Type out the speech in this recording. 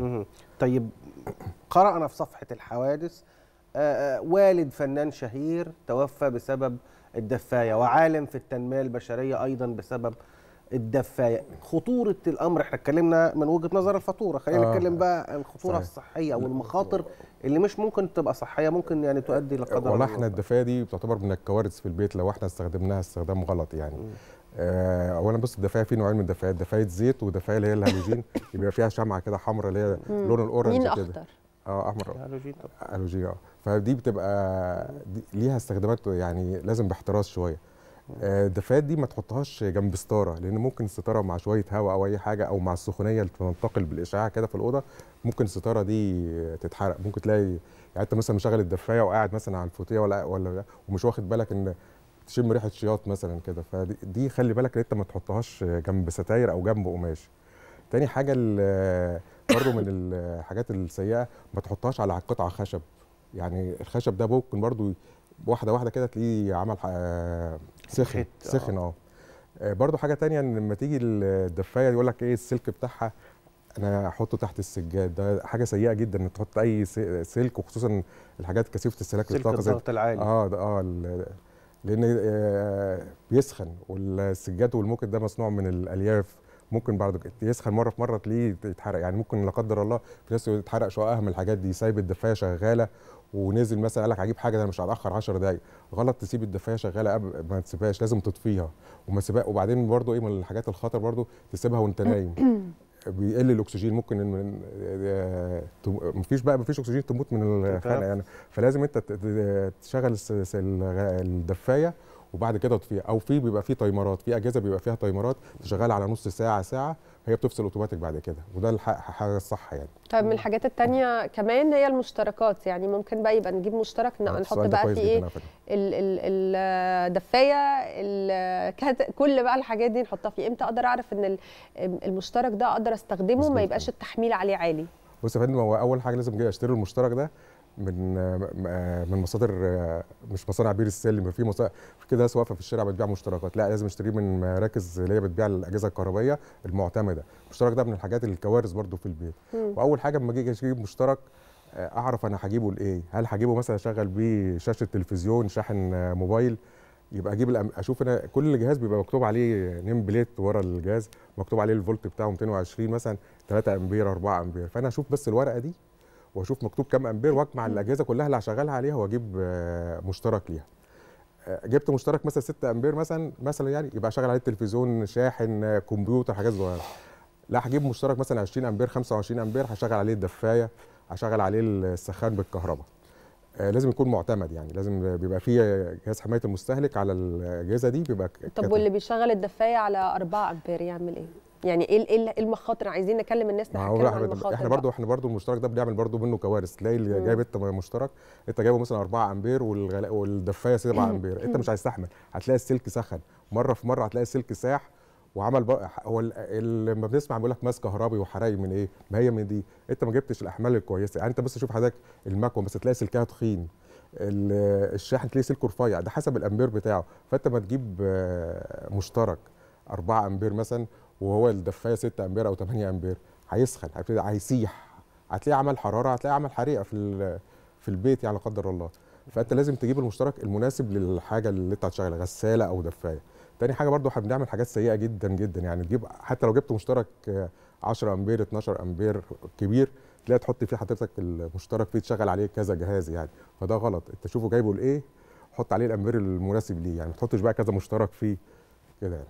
آه. طيب قرأنا في صفحة الحوادث آه، آه، والد فنان شهير توفى بسبب الدفاية وعالم في التنمية البشرية أيضا بسبب الدفاية خطورة الأمر احنا اتكلمنا من وجهة نظر الفاتورة خلينا آه. نتكلم بقى الخطورة صحيح. الصحية والمخاطر اللي مش ممكن تبقى صحية ممكن يعني تؤدي لقدر والله احنا الدفاية دي بتعتبر من الكوارث في البيت لو احنا استخدمناها استخدام غلط يعني آه، اولا بص الدفايه في نوعين من الدفايات دفايه زيت ودفايه اللي هي الهالوجين يبقى فيها شمعه كده حمراء اللي هي لون الاورنج كده اه احمر هالوجين طبعا هالوجين اه فدي بتبقى دي ليها استخدامات يعني لازم باحتراز شويه آه، الدفايات دي ما تحطهاش جنب ستاره لان ممكن الستاره مع شويه هواء او اي حاجه او مع السخونيه اللي بتنتقل بالاشعاع كده في الاوضه ممكن الستاره دي تتحرق ممكن تلاقي يعني انت مثلا مشغل الدفايه وقاعد مثلا على الفوتيه ولا ولا ومش واخد بالك ان تشم ريحه شياط مثلا كده فدي خلي بالك انت ما تحطهاش جنب ستاير او جنب قماش تاني حاجه برضه من الحاجات السيئه ما تحطهاش على قطعه خشب يعني الخشب ده ممكن برضه واحده واحده كده تلاقيه عمل سخن آه. سخن اه, آه، برضه حاجه تانية ان لما تيجي الدفايه يقول لك ايه السلك بتاعها انا احطه تحت السجاد ده حاجه سيئه جدا ان تحط اي سلك وخصوصا الحاجات كثيفه السلاك سلك الضغط العالي اه ده اه لان بيسخن آه، والسجاد والموكت ده مصنوع من الالياف ممكن بعد يسخن مره في مره تلاقيه يتحرق يعني ممكن لا قدر الله في ناس يتحرق شقها من الحاجات دي سايب الدفايه شغاله ونزل مثلا قال لك هجيب حاجه انا مش هتاخر 10 دقائق غلط تسيب الدفايه شغاله قبل ما تسيبهاش لازم تطفيها وما سباق وبعدين برضو ايه من الحاجات الخطر برضو تسيبها وانت نايم بيقل الاكسجين ممكن ان آه، آه، مفيش بقى مفيش اكسجين تموت من الخنقه يعني فلازم انت تشغل الدفايه وبعد كده تطفيها او في بيبقى في تايمرات في اجهزه بيبقى فيها تايمرات شغال على نص ساعه ساعه هي بتفصل اوتوماتيك بعد كده وده حاجه الصح يعني طيب من الحاجات الثانيه كمان هي المشتركات يعني ممكن بقى يبقى نجيب مشترك آه، نحط بقى في ايه الدفايه كل بقى الحاجات دي نحطها فيه امتى اقدر اعرف ان المشترك ده اقدر استخدمه ما يبقاش التحميل عليه عالي بص يا فندم هو اول حاجه لازم اشتري المشترك ده من من مصادر مش مصانع بير السلم في مصانع كده ناس واقفه في الشارع بتبيع مشتركات لا لازم اشتريه من مراكز اللي هي بتبيع الاجهزه الكهربائيه المعتمده المشترك ده من الحاجات الكوارث برده في البيت واول حاجه لما اجي اجيب مشترك آه، اعرف انا هجيبه لايه هل هجيبه مثلا اشغل بيه شاشه تلفزيون شاحن موبايل يبقى اجيب اشوف انا كل جهاز بيبقى مكتوب عليه نيم بليت ورا الجهاز مكتوب عليه الفولت بتاعه 220 مثلا 3 امبير 4 امبير فانا اشوف بس الورقه دي واشوف مكتوب كام امبير واجمع الاجهزه كلها اللي هشغلها عليها واجيب آه، مشترك ليها آه، جبت مشترك مثلا 6 امبير مثلا مثلا يعني يبقى شغال عليه التلفزيون شاحن كمبيوتر حاجات صغيره لا هجيب مشترك مثلا 20 امبير 25 امبير هشغل عليه الدفايه هشغل عليه السخان بالكهرباء آه، لازم يكون معتمد يعني لازم بيبقى فيه جهاز حمايه المستهلك على الاجهزه دي بيبقى طب كتب. واللي بيشغل الدفايه على 4 امبير يعمل ايه يعني إيه, إيه, ايه المخاطر عايزين نكلم الناس نحكي عن المخاطر احنا برضو احنا برضو المشترك ده بنعمل برضو منه كوارث تلاقي اللي جايب انت مشترك انت جايبه مثلا 4 امبير والغلاء والدفايه 7 امبير انت مش عايز تحمل هتلاقي السلك سخن مره في مره هتلاقي السلك ساح وعمل بقى هو لما بنسمع بيقول لك ماس كهربي وحرايق من ايه؟ ما هي من دي، انت ما جبتش الاحمال الكويسه، يعني انت بس شوف حضرتك المكوى بس تلاقي سلكها تخين، الشاحن تلاقي سلكه رفيع، ده حسب الامبير بتاعه، فانت ما تجيب مشترك 4 امبير مثلا وهو الدفايه 6 امبير او 8 امبير هيسخن هيبتدي هيسيح هتلاقيه عمل حراره هتلاقيه عمل حريقه في في البيت يعني لا قدر الله فانت لازم تجيب المشترك المناسب للحاجه اللي انت هتشغلها غساله او دفايه تاني حاجه برضو احنا بنعمل حاجات سيئه جدا جدا يعني تجيب حتى لو جبت مشترك 10 آه، امبير 12 امبير كبير تلاقي تحط فيه حضرتك المشترك فيه تشغل عليه كذا جهاز يعني فده غلط انت شوفه جايبه لايه حط عليه الامبير المناسب ليه يعني ما تحطش بقى كذا مشترك فيه كده يعني